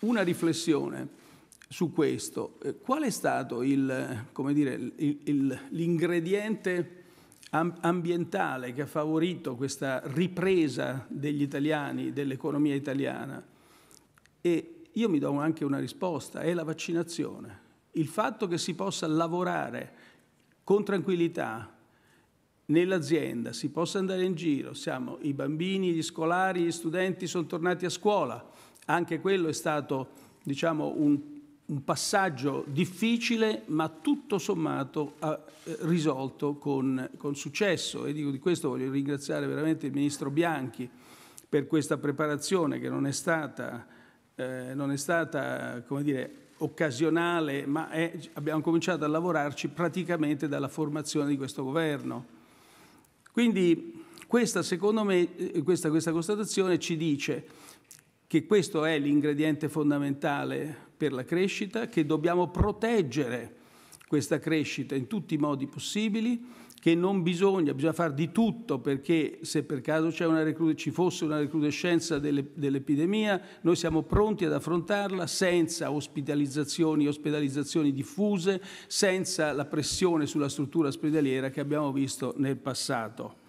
una riflessione su questo. Eh, qual è stato l'ingrediente ambientale che ha favorito questa ripresa degli italiani, dell'economia italiana? E io mi do anche una risposta, è la vaccinazione. Il fatto che si possa lavorare con tranquillità nell'azienda, si possa andare in giro, siamo i bambini, gli scolari, gli studenti sono tornati a scuola, anche quello è stato diciamo, un, un passaggio difficile, ma tutto sommato eh, risolto con, con successo. E dico, di questo voglio ringraziare veramente il Ministro Bianchi per questa preparazione che non è stata, eh, non è stata come dire, occasionale, ma è, abbiamo cominciato a lavorarci praticamente dalla formazione di questo governo. Quindi questa, secondo me, eh, questa, questa constatazione ci dice che questo è l'ingrediente fondamentale per la crescita, che dobbiamo proteggere questa crescita in tutti i modi possibili, che non bisogna, bisogna fare di tutto perché se per caso una, ci fosse una recrudescenza delle, dell'epidemia, noi siamo pronti ad affrontarla senza ospitalizzazioni, ospedalizzazioni diffuse, senza la pressione sulla struttura ospedaliera che abbiamo visto nel passato.